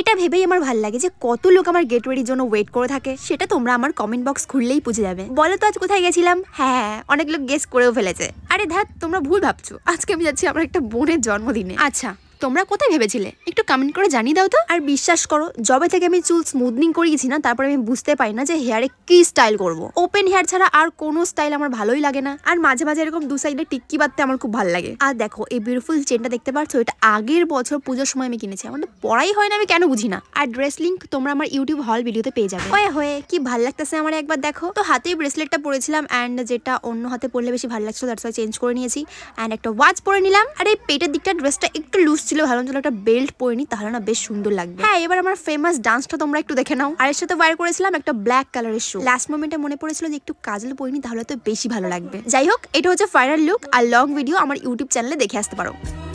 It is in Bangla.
এটা ভেবেই আমার ভাল লাগে যে কত লোক আমার গেট ওয়ের জন্য ওয়েট করে থাকে সেটা তোমরা আমার কমেন্ট বক্স খুললেই বুঝে যাবে বলো তো আজ কোথায় গেছিলাম হ্যাঁ অনেক লোক গেস করেও ফেলেছে আরে ধ্যাত তোমরা ভুল ভাবছো আজকে আমি যাচ্ছি আমার একটা বোনের জন্মদিনে আচ্ছা তোমরা কোথায় ভেবেছিলে একটু কমেন্ট করে জানিয়ে দাও তো আর বিশ্বাস করো জবে থেকে আমি চুল স্মুথনিং করিয়েছি না তারপরে আমি বুঝতে পারি না যে হেয়ারে কি স্টাইল করব। ওপেন হেয়ার ছাড়া আর কোনো স্টাইল আমার ভালোই লাগে না আর মাঝে মাঝে এরকম দু সাইডে টিক্কি বাঁধতে আমার খুব ভালো লাগে আর দেখো এই বিউটিফুল চেনটা দেখতে পাচ্ছ এটা আগের বছর পুজোর সময় আমি কিনেছি আমার তো পড়াই হয় না আমি কেন বুঝি না আর ড্রেস লিঙ্ক তোমরা আমার ইউটিউব হল ভিডিওতে পেয়ে যাবে হয়ে হয়ে কি ভাল লাগতেছে আমার একবার দেখো তো হাতেই ব্রেসলেটটা পরেছিলাম অ্যান্ড যেটা অন্য হাতে পড়লে বেশি ভালো লাগছিল তার চেঞ্জ করে নিয়েছি অ্যান্ড একটা ওয়াচ পরে নিলাম আর এই পেটের দিকটা ড্রেসটা একটু লুজ আসছিল ভালো চলো একটা বেল্ট পরে নি তাহলে না বেশ সুন্দর লাগবে হ্যাঁ এবার আমার ফেমাস ডান্সটা তোমরা একটু দেখে নাও আর এর সাথে ওয়ার করেছিলাম একটা ব্ল্যাক কালারের শু লাস্ট মোমেন্টে মনে পড়েছিল যে একটু কাজল পরিনি তাহলে তো বেশি ভালো লাগবে যাই হোক এটা হচ্ছে ফাইনাল লুক আর লং ভিডিও আমার ইউটিউব চ্যানেলে দেখে আসতে পারো